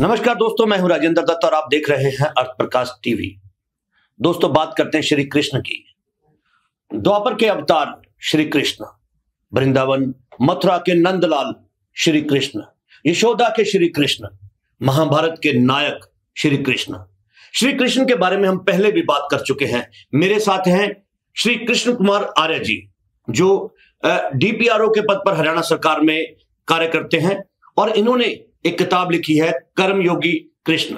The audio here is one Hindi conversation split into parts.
नमस्कार दोस्तों मैं हूं राजेंद्र दत्त और आप देख रहे हैं अर्थ प्रकाश टीवी दोस्तों बात करते हैं श्री कृष्ण की द्वापर के अवतार श्री कृष्ण वृंदावन मथुरा के नंदलाल श्री कृष्ण यशोदा के श्री कृष्ण महाभारत के नायक श्री कृष्ण श्री कृष्ण के बारे में हम पहले भी बात कर चुके हैं मेरे साथ हैं श्री कृष्ण कुमार आर्य जी जो डीपीआरओ के पद पर हरियाणा सरकार में कार्य करते हैं और इन्होंने एक किताब लिखी है कर्मयोगी कृष्ण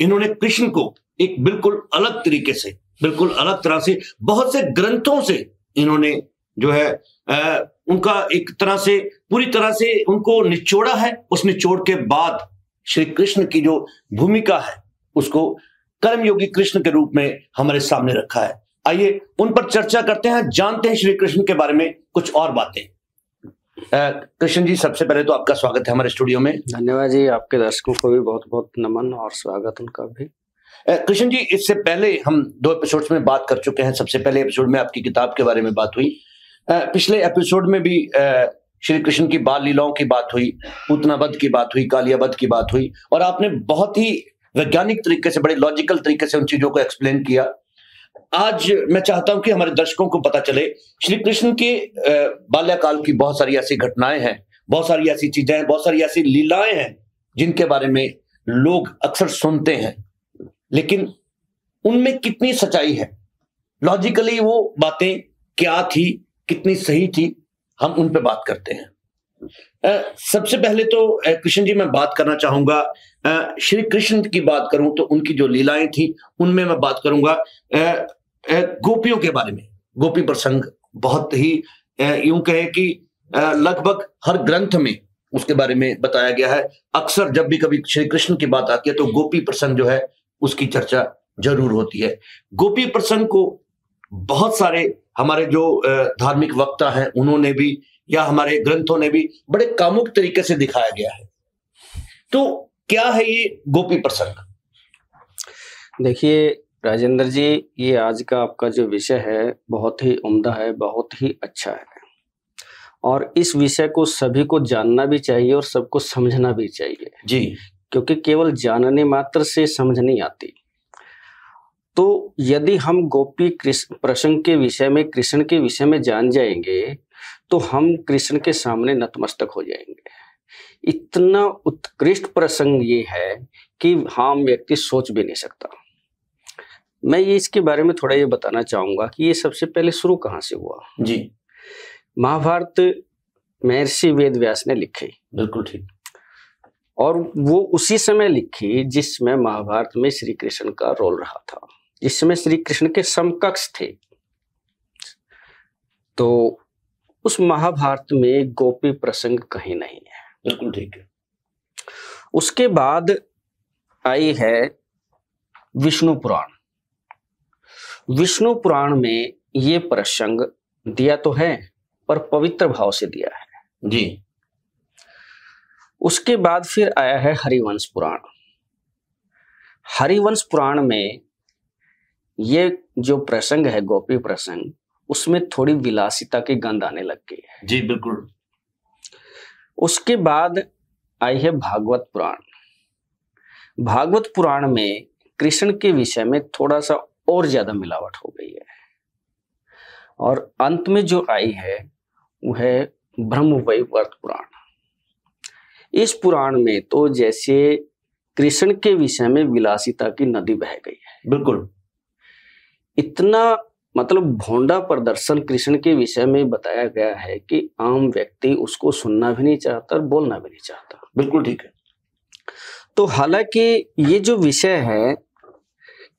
इन्होंने कृष्ण को एक बिल्कुल अलग तरीके से बिल्कुल अलग तरह से बहुत से ग्रंथों से इन्होंने जो है आ, उनका एक तरह से पूरी तरह से उनको निचोड़ा है उस निचोड़ के बाद श्री कृष्ण की जो भूमिका है उसको कर्मयोगी कृष्ण के रूप में हमारे सामने रखा है आइए उन पर चर्चा करते हैं जानते हैं श्री कृष्ण के बारे में कुछ और बातें कृष्ण जी सबसे पहले तो आपका स्वागत है हमारे स्टूडियो में धन्यवाद जी आपके दर्शकों को भी बहुत बहुत नमन और स्वागत उनका भी कृष्ण जी इससे पहले हम दो एपिसोड में बात कर चुके हैं सबसे पहले एपिसोड में आपकी किताब के बारे में बात हुई पिछले एपिसोड में भी श्री कृष्ण की बाल लीलाओं की बात हुई पूतनावध की बात हुई बद की बात हुई और आपने बहुत ही वैज्ञानिक तरीके से बड़े लॉजिकल तरीके से उन चीजों को एक्सप्लेन किया आज मैं चाहता हूं कि हमारे दर्शकों को पता चले श्री कृष्ण के बाल्यकाल की बहुत सारी ऐसी घटनाएं हैं बहुत सारी ऐसी चीजें हैं बहुत सारी ऐसी लीलाएं हैं जिनके बारे में लोग अक्सर सुनते हैं लेकिन उनमें कितनी सच्चाई है लॉजिकली वो बातें क्या थी कितनी सही थी हम उन पर बात करते हैं सबसे पहले तो कृष्ण जी मैं बात करना चाहूंगा श्री कृष्ण की बात करूं तो उनकी जो लीलाएं थी उनमें मैं बात करूंगा गोपियों के बारे में गोपी प्रसंग बहुत ही यूं कहे कि लगभग हर ग्रंथ में उसके बारे में बताया गया है अक्सर जब भी कभी श्री कृष्ण की बात आती है तो गोपी प्रसंग जो है उसकी चर्चा जरूर होती है गोपी प्रसंग को बहुत सारे हमारे जो धार्मिक वक्ता हैं उन्होंने भी या हमारे ग्रंथों ने भी बड़े कामुक तरीके से दिखाया गया है तो क्या है ये गोपी प्रसंग देखिए राजेंद्र जी ये आज का आपका जो विषय है बहुत ही उम्दा है बहुत ही अच्छा है और इस विषय को सभी को जानना भी चाहिए और सबको समझना भी चाहिए जी क्योंकि केवल जानने मात्र से समझ नहीं आती तो यदि हम गोपी कृष्ण प्रसंग के विषय में कृष्ण के विषय में जान जाएंगे तो हम कृष्ण के सामने नतमस्तक हो जाएंगे इतना उत्कृष्ट प्रसंग ये है कि हम व्यक्ति सोच भी नहीं सकता मैं ये इसके बारे में थोड़ा ये बताना चाहूंगा कि ये सबसे पहले शुरू कहाँ से हुआ जी महाभारत महर्षि वेद व्यास ने लिखी बिल्कुल ठीक और वो उसी समय लिखी जिसमें महाभारत में श्री कृष्ण का रोल रहा था जिसमें श्री कृष्ण के समकक्ष थे तो उस महाभारत में गोपी प्रसंग कहीं नहीं है बिल्कुल ठीक है उसके बाद आई है विष्णु पुराण विष्णु पुराण में ये प्रसंग दिया तो है पर पवित्र भाव से दिया है जी उसके बाद फिर आया है हरिवंश पुराण हरिवंश पुराण में ये जो प्रसंग है गोपी प्रसंग उसमें थोड़ी विलासिता की गंध आने लग गई है जी बिल्कुल उसके बाद आई है भागवत पुराण भागवत पुराण में कृष्ण के विषय में थोड़ा सा और ज्यादा मिलावट हो गई है और अंत में जो आई है वो है ब्रह्म वैवर्त पुराण इस पुराण में तो जैसे कृष्ण के विषय में विलासिता की नदी बह गई है बिल्कुल इतना मतलब भोंडा प्रदर्शन कृष्ण के विषय में बताया गया है कि आम व्यक्ति उसको सुनना भी नहीं चाहता और बोलना भी नहीं चाहता बिल्कुल ठीक है तो हालांकि ये जो विषय है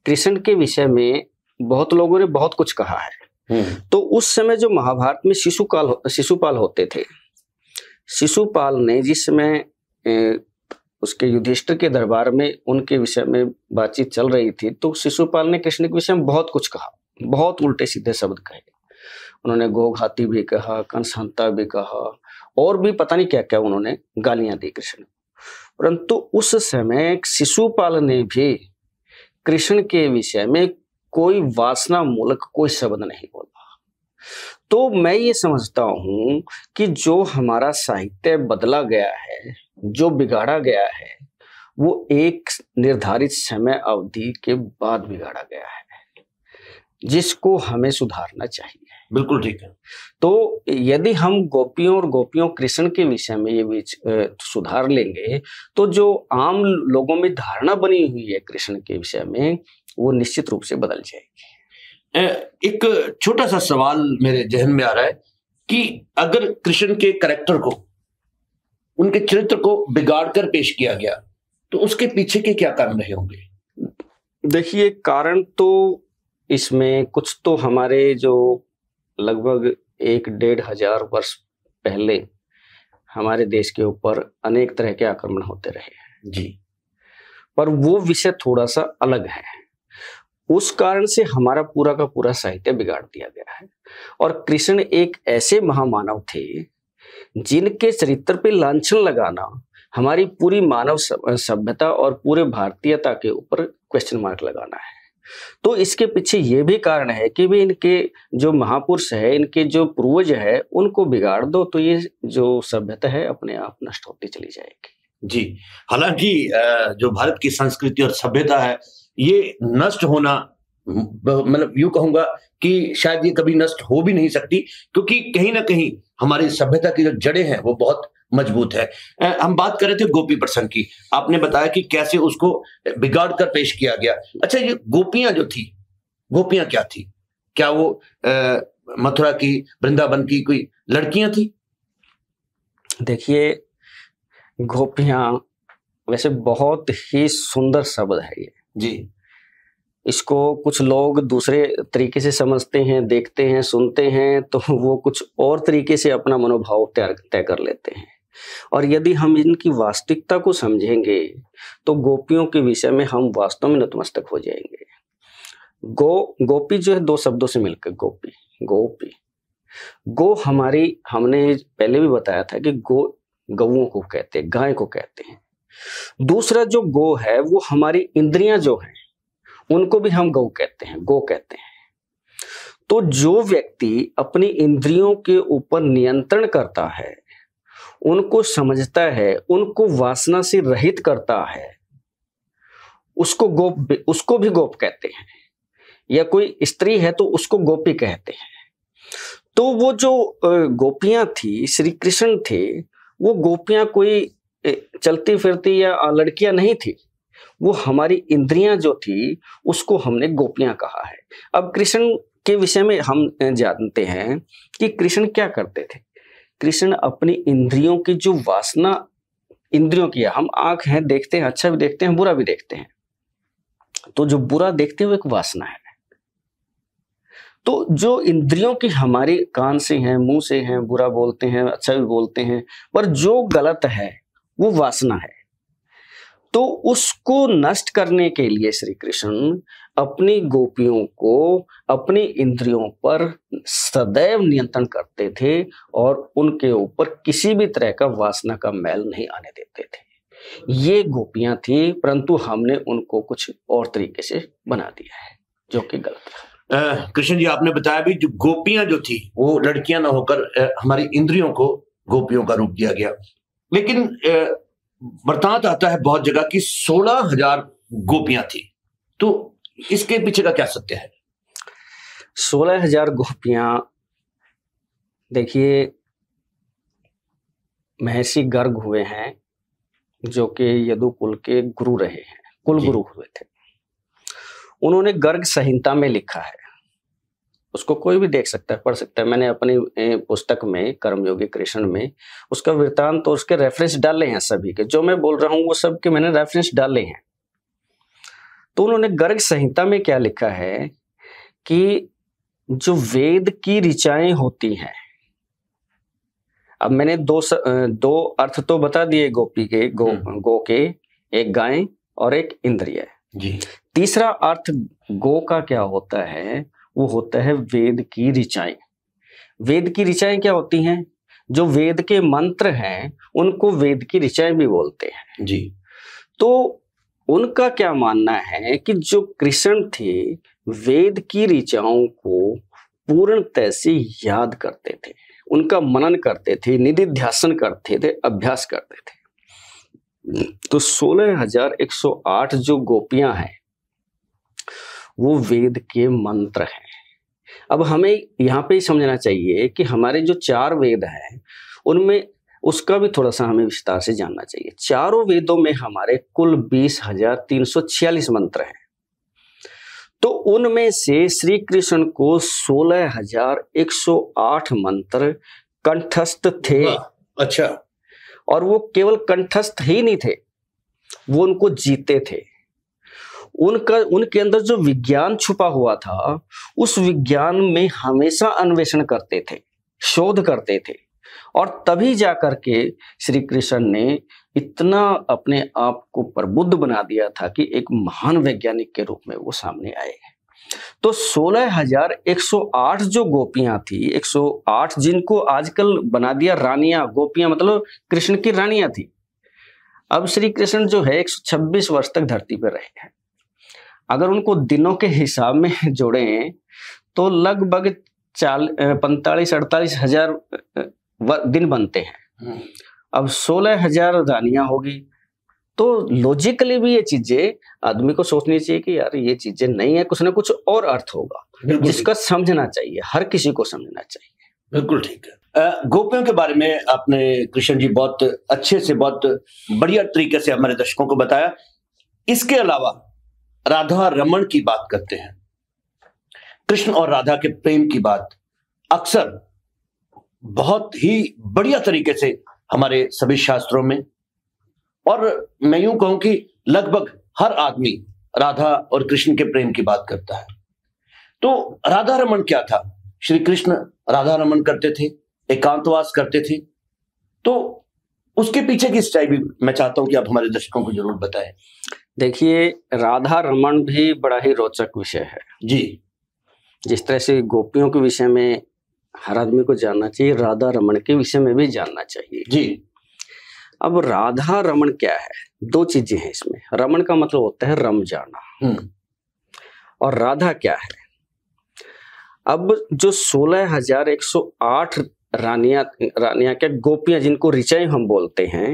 कृष्ण के विषय में बहुत लोगों ने बहुत कुछ कहा है हम्म। तो उस समय जो महाभारत में शिशुकाल शिशुपाल होते थे शिशुपाल ने जिस समय उसके युधिष्ठिर के दरबार में उनके विषय में बातचीत चल रही थी तो शिशुपाल ने कृष्ण के विषय में बहुत कुछ कहा बहुत उल्टे सीधे शब्द कहे उन्होंने गोघाती भी कहा कंसंता भी कहा और भी पता नहीं क्या क्या उन्होंने गालियां दी कृष्ण परंतु उस समय शिशुपाल ने भी कृष्ण के विषय में कोई वासना मूलक कोई शब्द नहीं बोला तो मैं ये समझता हूं कि जो हमारा साहित्य बदला गया है जो बिगाड़ा गया है वो एक निर्धारित समय अवधि के बाद बिगाड़ा गया है जिसको हमें सुधारना चाहिए बिल्कुल ठीक है तो यदि हम गोपियों और गोपियों कृष्ण के विषय में ये बीच सुधार लेंगे तो जो आम लोगों में धारणा बनी हुई है कृष्ण के विषय में वो निश्चित रूप से बदल जाएगी एक छोटा सा सवाल मेरे जहन में आ रहा है कि अगर कृष्ण के करेक्टर को उनके चरित्र को बिगाड़कर पेश किया गया तो उसके पीछे के क्या कारण रहे होंगे देखिए कारण तो इसमें कुछ तो हमारे जो लगभग एक डेढ़ हजार वर्ष पहले हमारे देश के ऊपर अनेक तरह के आक्रमण होते रहे हैं जी पर वो विषय थोड़ा सा अलग है उस कारण से हमारा पूरा का पूरा साहित्य बिगाड़ दिया गया है और कृष्ण एक ऐसे महामानव थे जिनके चरित्र पे लांछन लगाना हमारी पूरी मानव सभ्यता और पूरे भारतीयता के ऊपर क्वेश्चन मार्क लगाना है तो इसके पीछे ये भी कारण है कि भी इनके जो महापुरुष है इनके जो पूर्वज है उनको बिगाड़ दो तो ये जो सभ्यता है अपने आप नष्ट होती चली जाएगी जी हालांकि जो भारत की संस्कृति और सभ्यता है ये नष्ट होना मतलब यू कहूंगा कि शायद ये कभी नष्ट हो भी नहीं सकती क्योंकि कहीं ना कहीं हमारी सभ्यता की जो जड़ें हैं वो बहुत मजबूत है हम बात कर रहे थे गोपी प्रसंग की आपने बताया कि कैसे उसको बिगाड़ कर पेश किया गया अच्छा ये गोपियां जो थी गोपियां क्या थी क्या वो मथुरा की वृंदावन की कोई लड़कियां थी देखिए गोपियां वैसे बहुत ही सुंदर शब्द है ये जी इसको कुछ लोग दूसरे तरीके से समझते हैं देखते हैं सुनते हैं तो वो कुछ और तरीके से अपना मनोभाव तय कर लेते हैं और यदि हम इनकी वास्तविकता को समझेंगे तो गोपियों के विषय में हम वास्तव में नतमस्तक हो जाएंगे गो गोपी जो है दो शब्दों से मिलकर गोपी गोपी गो हमारी हमने पहले भी बताया था कि गो गऊ को कहते हैं गाय को कहते हैं दूसरा जो गो है वो हमारी इंद्रियां जो हैं उनको भी हम गौ कहते हैं गो कहते हैं तो जो व्यक्ति अपनी इंद्रियों के ऊपर नियंत्रण करता है उनको समझता है उनको वासना से रहित करता है उसको गोप उसको भी गोप कहते हैं या कोई स्त्री है तो उसको गोपी कहते हैं तो वो जो गोपियां थी श्री कृष्ण थे वो गोपियां कोई चलती फिरती या लड़कियां नहीं थी वो हमारी इंद्रियां जो थी उसको हमने गोपियां कहा है अब कृष्ण के विषय में हम जानते हैं कि कृष्ण क्या करते थे कृष्ण अपनी इंद्रियों की जो वासना इंद्रियों की है हम आंख हैं देखते हैं अच्छा भी देखते हैं बुरा भी देखते हैं तो जो बुरा देखते हैं वो एक वासना है तो जो इंद्रियों की हमारी कान से हैं मुंह से हैं बुरा बोलते हैं अच्छा भी बोलते हैं पर जो गलत है वो वासना है तो उसको नष्ट करने के लिए श्री कृष्ण अपनी गोपियों को अपनी इंद्रियों पर सदैव नियंत्रण करते थे और उनके ऊपर किसी भी तरह का वासना का मैल नहीं आने देते थे ये गोपियां थी परंतु हमने उनको कुछ और तरीके से बना दिया है जो कि गलत है कृष्ण जी आपने बताया भी जो गोपियां जो थी वो लड़कियां ना होकर हमारी इंद्रियों को गोपियों का रूप दिया गया लेकिन बर्तात आता है बहुत जगह की सोलह हजार गोपियां थी तो इसके पीछे का क्या सत्य है सोलह हजार गोपियां देखिए महर्षि गर्ग हुए हैं जो कि यदु कुल के गुरु रहे हैं कुल गुरु हुए थे उन्होंने गर्ग संहिता में लिखा है उसको कोई भी देख सकता है पढ़ सकता है मैंने अपनी पुस्तक में कर्मयोगी कृष्ण में उसका वृतांत और उसके रेफरेंस डाले हैं सभी के जो मैं बोल रहा हूँ वो सब के मैंने रेफरेंस डाले हैं तो उन्होंने गर्ग संहिता में क्या लिखा है कि जो वेद की ऋचाएं होती हैं अब मैंने दो स, दो अर्थ तो बता दिए गोपी के गो हम्म। गो के एक गाय और एक इंद्रिय जी तीसरा अर्थ गो का क्या होता है वो होता है वेद की ऋचाएं वेद की ऋचाएं क्या होती हैं जो वेद के मंत्र हैं उनको वेद की ऋचाएं भी बोलते हैं जी तो उनका क्या मानना है कि जो कृष्ण थे वेद की ऋचाओं को पूर्णतः से याद करते थे उनका मनन करते थे निधि निधिध्यासन करते थे अभ्यास करते थे तो 16108 जो गोपियां हैं वो वेद के मंत्र हैं अब हमें यहाँ पे ही समझना चाहिए कि हमारे जो चार वेद हैं उनमें उसका भी थोड़ा सा हमें विस्तार से जानना चाहिए चारों वेदों में हमारे कुल बीस हजार तीन सौ छियालीस मंत्र हैं तो उनमें से श्री कृष्ण को सोलह हजार एक सौ आठ मंत्र कंठस्थ थे अच्छा और वो केवल कंठस्थ ही नहीं थे वो उनको जीते थे उनका उनके अंदर जो विज्ञान छुपा हुआ था उस विज्ञान में हमेशा अन्वेषण करते थे शोध करते थे और तभी जा करके श्री कृष्ण ने इतना अपने आप को प्रबुद्ध बना दिया था कि एक महान वैज्ञानिक के रूप में वो सामने आए तो 16108 जो गोपियां थी 108 जिनको आजकल बना दिया रानियां गोपियां मतलब कृष्ण की रानियां थी अब श्री कृष्ण जो है 126 वर्ष तक धरती पर रहे हैं अगर उनको दिनों के हिसाब में जोड़ें तो लगभग चाल पैंतालीस अड़तालीस हजार दिन बनते हैं हम्म। अब सोलह हजार रानियां होगी तो लॉजिकली भी ये चीजें आदमी को सोचनी चाहिए कि यार ये चीजें नहीं है कुछ ना कुछ और अर्थ होगा जिसका समझना चाहिए हर किसी को समझना चाहिए बिल्कुल ठीक है गोपियों के बारे में आपने कृष्ण जी बहुत अच्छे से बहुत बढ़िया तरीके से हमारे दर्शकों को बताया इसके अलावा राधा रमन की बात करते हैं कृष्ण और राधा के प्रेम की बात अक्सर बहुत ही बढ़िया तरीके से हमारे सभी शास्त्रों में और मैं यूं कहूं कि लगभग हर आदमी राधा और कृष्ण के प्रेम की बात करता है तो राधा रमन क्या था श्री कृष्ण राधा रमन करते थे एकांतवास करते थे तो उसके पीछे की सच्चाई भी मैं चाहता हूं कि आप हमारे दर्शकों को जरूर बताएं देखिए राधा रमन भी बड़ा ही रोचक विषय है जी जिस तरह से गोपियों के विषय में हर आदमी को जानना चाहिए राधा रमन के विषय में भी जानना चाहिए जी अब राधा रमन क्या है दो चीजें हैं इसमें रमन का मतलब होता है रम जाना हम्म। और राधा क्या है अब जो सोलह हजार एक सौ आठ रानिया रानिया क्या गोपियां जिनको रिचय हम बोलते हैं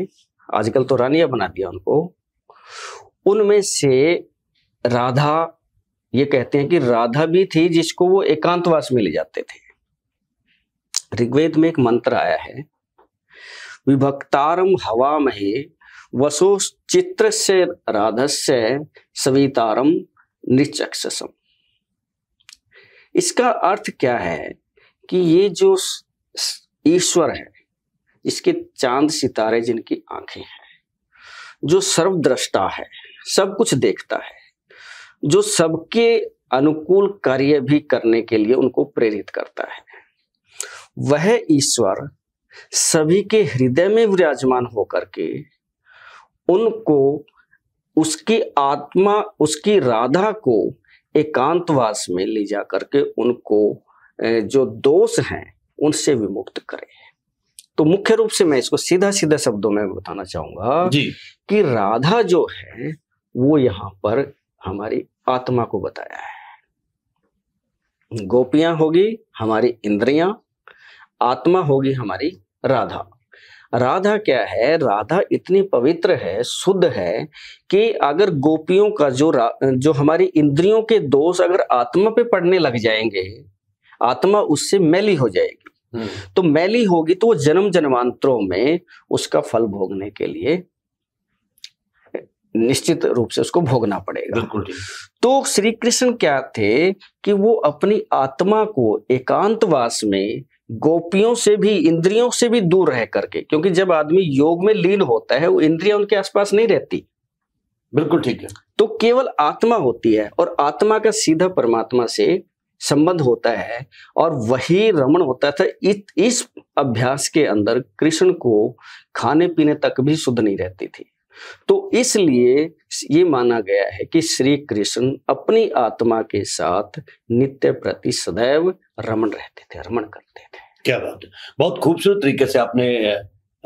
आजकल तो रानिया बना दिया उनको उनमें से राधा ये कहते हैं कि राधा भी थी जिसको वो एकांतवास में ले जाते थे ऋग्वेद में एक मंत्र आया है विभक्तारम हवा महे वसु चित्र से राधस्य सवितारम निचक्षसम इसका अर्थ क्या है कि ये जो ईश्वर है इसके चांद सितारे जिनकी आंखें हैं जो सर्वद्रष्टा है सब कुछ देखता है जो सबके अनुकूल कार्य भी करने के लिए उनको प्रेरित करता है वह ईश्वर सभी के हृदय में विराजमान होकर के उनको उसकी आत्मा उसकी राधा को एकांतवास में ले जा करके उनको जो दोष हैं उनसे विमुक्त करे तो मुख्य रूप से मैं इसको सीधा सीधा शब्दों में बताना चाहूंगा जी। कि राधा जो है वो यहां पर हमारी आत्मा को बताया है गोपियां होगी हमारी इंद्रियां आत्मा होगी हमारी राधा राधा क्या है राधा इतनी पवित्र है शुद्ध है कि अगर गोपियों का जो जो हमारी इंद्रियों के दोष अगर आत्मा पे पड़ने लग जाएंगे आत्मा उससे मैली हो जाएगी हम्म। तो मैली होगी तो वो जन्म जन्मांतरों में उसका फल भोगने के लिए निश्चित रूप से उसको भोगना पड़ेगा बिल्कुल तो श्री कृष्ण क्या थे कि वो अपनी आत्मा को एकांतवास में गोपियों से भी इंद्रियों से भी दूर रह करके क्योंकि जब आदमी योग में लीन होता है वो इंद्रिया उनके आसपास नहीं रहती बिल्कुल ठीक है तो केवल आत्मा होती है और आत्मा का सीधा परमात्मा से संबंध होता है और वही रमण होता था इस अभ्यास के अंदर कृष्ण को खाने पीने तक भी शुद्ध नहीं रहती थी तो इसलिए ये माना गया है कि श्री कृष्ण अपनी आत्मा के साथ नित्य प्रति सदैव रमण रहते थे रमण करते थे क्या बात है बहुत खूबसूरत तरीके से आपने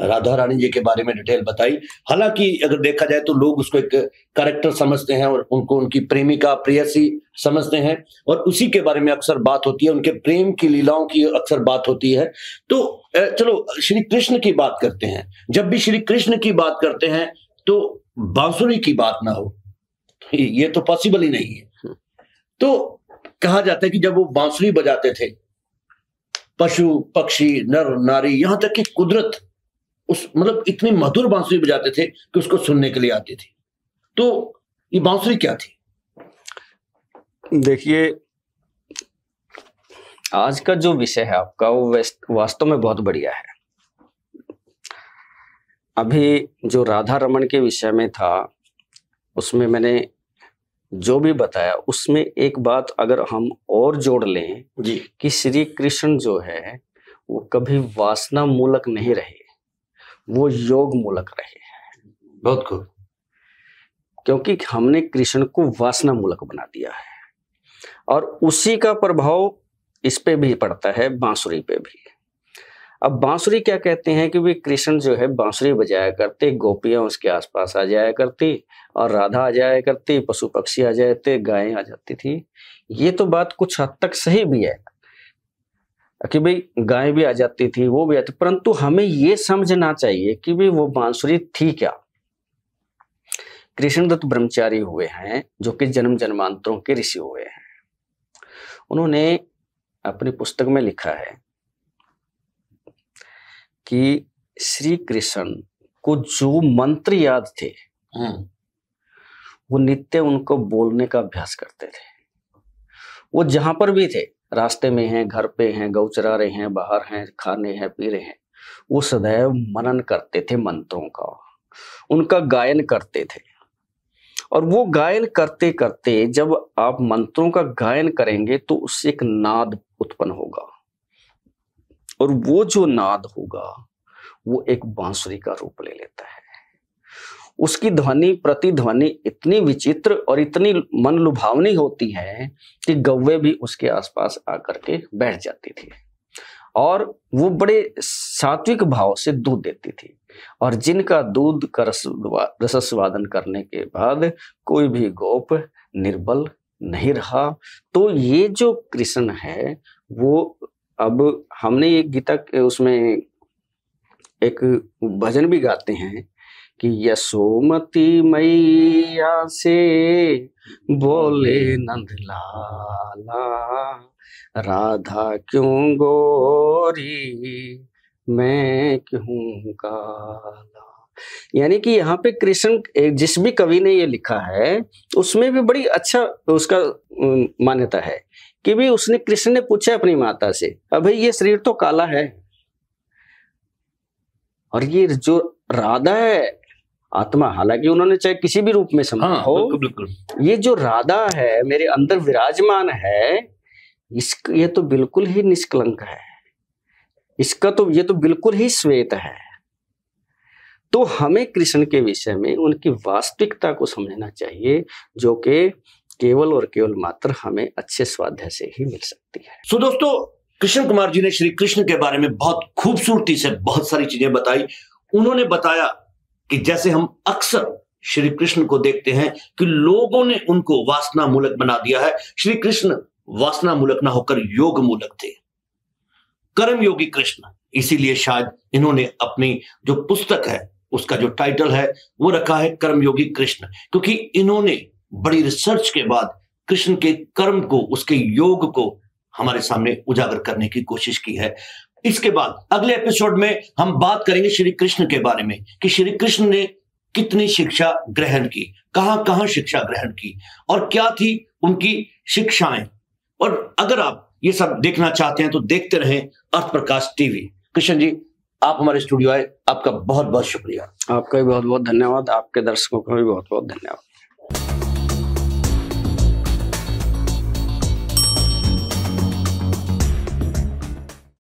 राधा रानी जी के बारे में डिटेल बताई हालांकि अगर देखा जाए तो लोग उसको एक करेक्टर समझते हैं और उनको उनकी प्रेमिका प्रेयसी समझते हैं और उसी के बारे में अक्सर बात होती है उनके प्रेम की लीलाओं की अक्सर बात होती है तो चलो श्री कृष्ण की बात करते हैं जब भी श्री कृष्ण की बात करते हैं तो बांसुरी की बात ना हो तो ये तो पॉसिबल ही नहीं है तो कहा जाता है कि जब वो बांसुरी बजाते थे पशु पक्षी नर नारी यहां तक कि कुदरत उस मतलब इतनी मधुर बांसुरी बजाते थे कि उसको सुनने के लिए आती थी तो ये बांसुरी क्या थी देखिए आज का जो विषय है आपका वो वास्तव में बहुत बढ़िया है अभी जो राधा रमन के विषय में था उसमें मैंने जो भी बताया उसमें एक बात अगर हम और जोड़ लें जी कि श्री कृष्ण जो है वो कभी वासना मूलक नहीं रहे वो योग मूलक रहे बहुत खूब क्योंकि हमने कृष्ण को वासना मूलक बना दिया है और उसी का प्रभाव इस पे भी पड़ता है बांसुरी पे भी अब बांसुरी क्या कहते हैं कि भाई कृष्ण जो है बांसुरी बजाया करते गोपियां उसके आसपास आ जाया करती और राधा आ जाया करती पशु पक्षी आ जाते गायें आ जाती थी ये तो बात कुछ हद तक सही भी है कि भाई गायें भी आ जाती थी वो भी आती परंतु हमें ये समझना चाहिए कि भाई वो बांसुरी थी क्या कृष्णदत्त ब्रह्मचारी हुए हैं जो कि जन्म जन्मांतरों के ऋषि हुए हैं उन्होंने अपनी पुस्तक में लिखा है कि श्री कृष्ण को जो मंत्र याद थे हम्म। वो नित्य उनको बोलने का अभ्यास करते थे वो जहां पर भी थे रास्ते में हैं घर पे हैं गौ चरा रहे हैं बाहर हैं खाने हैं पी रहे हैं वो सदैव मनन करते थे मंत्रों का उनका गायन करते थे और वो गायन करते करते जब आप मंत्रों का गायन करेंगे तो उससे एक नाद उत्पन्न होगा और वो जो नाद होगा वो एक बांसुरी का रूप ले लेता है उसकी ध्वनि प्रतिध्वनि इतनी विचित्र और इतनी मन लुभावनी होती है कि गव्वे भी उसके आसपास आकर के बैठ जाती थी और वो बड़े सात्विक भाव से दूध देती थी और जिनका दूध का रसस्वादन करने के बाद कोई भी गोप निर्बल नहीं रहा तो ये जो कृष्ण है वो अब हमने एक गीता के उसमें एक भजन भी गाते हैं कि यशोमती मैया से बोले नंद लाला राधा क्यों गोरी मैं क्यों काला यानी कि यहाँ पे कृष्ण जिस भी कवि ने ये लिखा है उसमें भी बड़ी अच्छा उसका मान्यता है कि भी उसने कृष्ण ने पूछा अपनी माता से अभी ये शरीर तो काला है और ये जो राधा है आत्मा हालांकि उन्होंने चाहे किसी भी रूप में समझा हाँ, हो बिल्कुल, बिल्कुल। ये जो राधा है मेरे अंदर विराजमान है इस ये तो बिल्कुल ही निष्कलंक है इसका तो ये तो बिल्कुल ही श्वेत है तो हमें कृष्ण के विषय में उनकी वास्तविकता को समझना चाहिए जो कि केवल और केवल मात्र हमें अच्छे स्वाध्याय से ही मिल सकती है सो so, दोस्तों कृष्ण कुमार जी ने श्री कृष्ण के बारे में बहुत खूबसूरती से बहुत सारी चीजें बताई उन्होंने बताया कि जैसे हम अक्सर श्री कृष्ण को देखते हैं कि लोगों ने उनको वासना मूलक बना दिया है श्री कृष्ण वासना मूलक ना होकर योग मूलक थे कर्म योगी कृष्ण इसीलिए शायद इन्होंने अपनी जो पुस्तक है उसका जो टाइटल है वो रखा है कर्मयोगी कृष्ण क्योंकि इन्होंने बड़ी रिसर्च के बाद कृष्ण के कर्म को उसके योग को हमारे सामने उजागर करने की कोशिश की है इसके बाद अगले एपिसोड में हम बात करेंगे श्री कृष्ण के बारे में कि श्री कृष्ण ने कितनी शिक्षा ग्रहण की कहां कहां शिक्षा ग्रहण की और क्या थी उनकी शिक्षाएं और अगर आप ये सब देखना चाहते हैं तो देखते रहे अर्थ प्रकाश टीवी कृष्ण जी आप हमारे स्टूडियो आए आपका बहुत बहुत शुक्रिया आपका भी बहुत बहुत धन्यवाद आपके दर्शकों का भी बहुत बहुत धन्यवाद